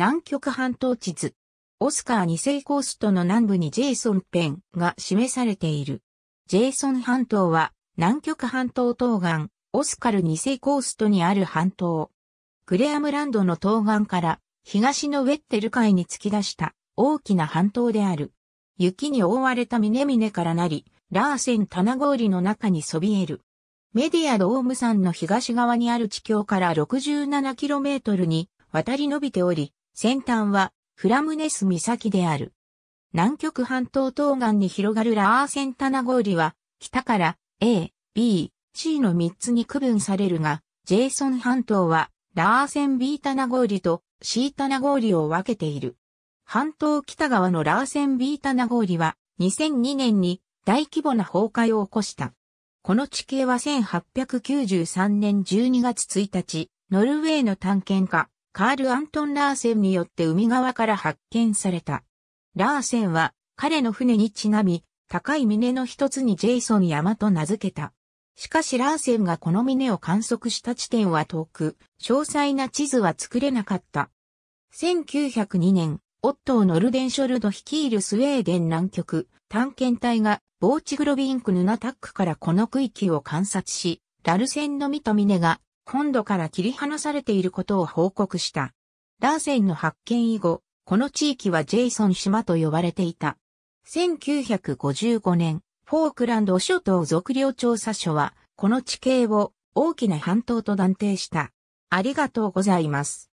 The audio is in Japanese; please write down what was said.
南極半島地図。オスカー2世コーストの南部にジェイソン・ペンが示されている。ジェイソン半島は南極半島東岸、オスカル2世コーストにある半島。グレアムランドの東岸から東のウェッテル海に突き出した大きな半島である。雪に覆われた峰々からなり、ラーセン棚氷の中にそびえる。メディアドーム山の東側にある地境から 67km に渡り伸びており、先端はフラムネス岬である。南極半島東岸に広がるラーセンタナ氷は、北から A、B、C の3つに区分されるが、ジェイソン半島は、ラーセン B タナ氷と C タナ氷を分けている。半島北側のラーセン B タナ氷は、2002年に大規模な崩壊を起こした。この地形は1893年12月1日、ノルウェーの探検家、カール・アントン・ラーセンによって海側から発見された。ラーセンは彼の船にちなみ、高い峰の一つにジェイソン山と名付けた。しかしラーセンがこの峰を観測した地点は遠く、詳細な地図は作れなかった。1902年、オットー・ノルデンショルド率いるスウェーデン南極探検隊がボーチグロビンク・ヌナタックからこの区域を観察し、ラルセンの見た峰が本土から切り離されていることを報告した。ラーセンの発見以後、この地域はジェイソン島と呼ばれていた。1955年、フォークランド諸島測量調査所は、この地形を大きな半島と断定した。ありがとうございます。